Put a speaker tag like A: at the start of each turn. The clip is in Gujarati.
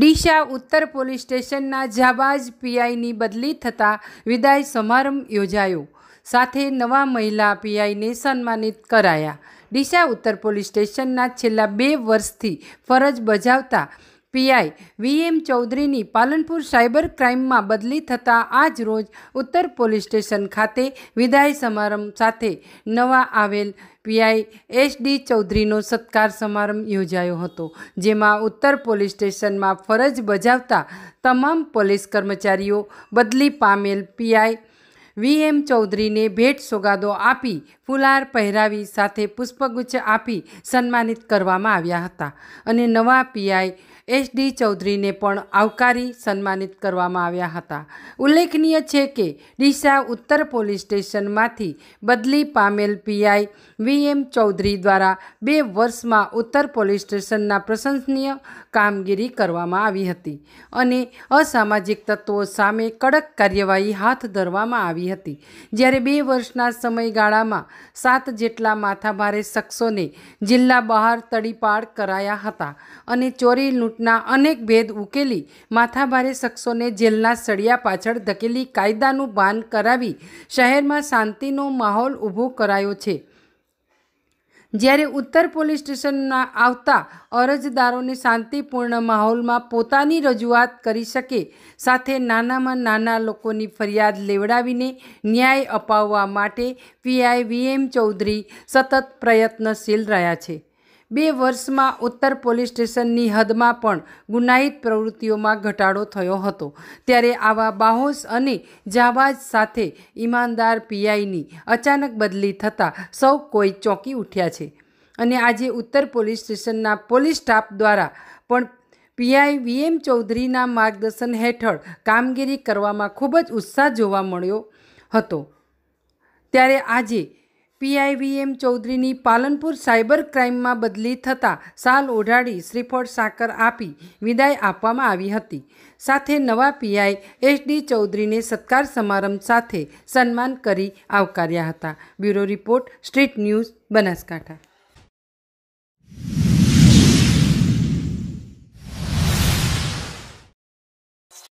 A: ડીશા ઉત્તર પોલીસ સ્ટેશનના જાબાજ પીઆઈની બદલી થતાં વિદાય સમારંભ યોજાયો સાથે નવા મહિલા પીઆઈને સન્માનિત કરાયા ડીશા ઉત્તર પોલીસ સ્ટેશનના છેલ્લા બે વર્ષથી ફરજ બજાવતા પીઆઈ વીએમ ચૌધરીની પાલનપુર સાયબર ક્રાઇમમાં બદલી થતાં આજ રોજ ઉત્તર પોલીસ સ્ટેશન ખાતે વિદાય સમારંભ સાથે નવા આવેલ પીઆઈ એસ ડી ચૌધરીનો સત્કાર સમારંભ યોજાયો હતો જેમાં ઉત્તર પોલીસ સ્ટેશનમાં ફરજ બજાવતા તમામ પોલીસ કર્મચારીઓ બદલી પામેલ પીઆઈ વી એમ ચૌધરીને ભેટ સોગાદો આપી ફુલાર પહેરાવી સાથે પુષ્પગુચ્છ આપી સન્માનિત કરવામાં આવ્યા હતા અને નવા પીઆઈ એસ ડી ચૌધરીને પણ આવકારી સન્માનિત કરવામાં આવ્યા હતા ઉલ્લેખનીય છે કે ડીસા ઉત્તર પોલીસ સ્ટેશનમાંથી બદલી પામેલ પીઆઈ વી એમ ચૌધરી દ્વારા બે વર્ષમાં ઉત્તર પોલીસ સ્ટેશનના પ્રશંસનીય કામગીરી કરવામાં આવી હતી અને અસામાજિક તત્વો સામે કડક કાર્યવાહી હાથ ધરવામાં આવી હતી જ્યારે બે વર્ષના સમયગાળામાં સાત જેટલા માથાભારે શખ્સોને જિલ્લા બહાર તડીપાડ કરાયા હતા અને ચોરી લૂંટના અનેક ભેદ ઉકેલી માથાભારે શખ્સોને જેલના સળિયા પાછળ ધકેલી કાયદાનું ભાન કરાવી શહેરમાં શાંતિનો માહોલ ઊભો કરાયો છે જ્યારે ઉત્તર પોલીસ સ્ટેશનમાં આવતા અરજદારોને શાંતિપૂર્ણ માહોલમાં પોતાની રજૂઆત કરી શકે સાથે નાનામાં નાના લોકોની ફરિયાદ લેવડાવીને ન્યાય અપાવવા માટે પીઆઈ વીએમ ચૌધરી સતત પ્રયત્નશીલ રહ્યા છે બે વર્ષમાં ઉત્તર પોલીસ સ્ટેશનની હદમાં પણ ગુનાહિત પ્રવૃત્તિઓમાં ઘટાડો થયો હતો ત્યારે આવા બાહોશ અને જાવાજ સાથે ઈમાનદાર પીઆઈની અચાનક બદલી થતાં સૌ કોઈ ચોંકી ઉઠ્યા છે અને આજે ઉત્તર પોલીસ સ્ટેશનના પોલીસ સ્ટાફ દ્વારા પણ પીઆઈ વીએમ ચૌધરીના માર્ગદર્શન હેઠળ કામગીરી કરવામાં ખૂબ જ ઉત્સાહ જોવા મળ્યો હતો ત્યારે આજે પીઆઈવીએમ ચૌધરીની પાલનપુર સાયબર ક્રાઇમમાં બદલી થતાં સાલ ઓઢાડી શ્રીફળ સાકર આપી વિદાય આપવામાં આવી હતી સાથે નવા પીઆઈ એસ ડી ચૌધરીને સત્કાર સમારંભ સાથે સન્માન કરી આવકાર્યા હતા bureau report street news Banaskantha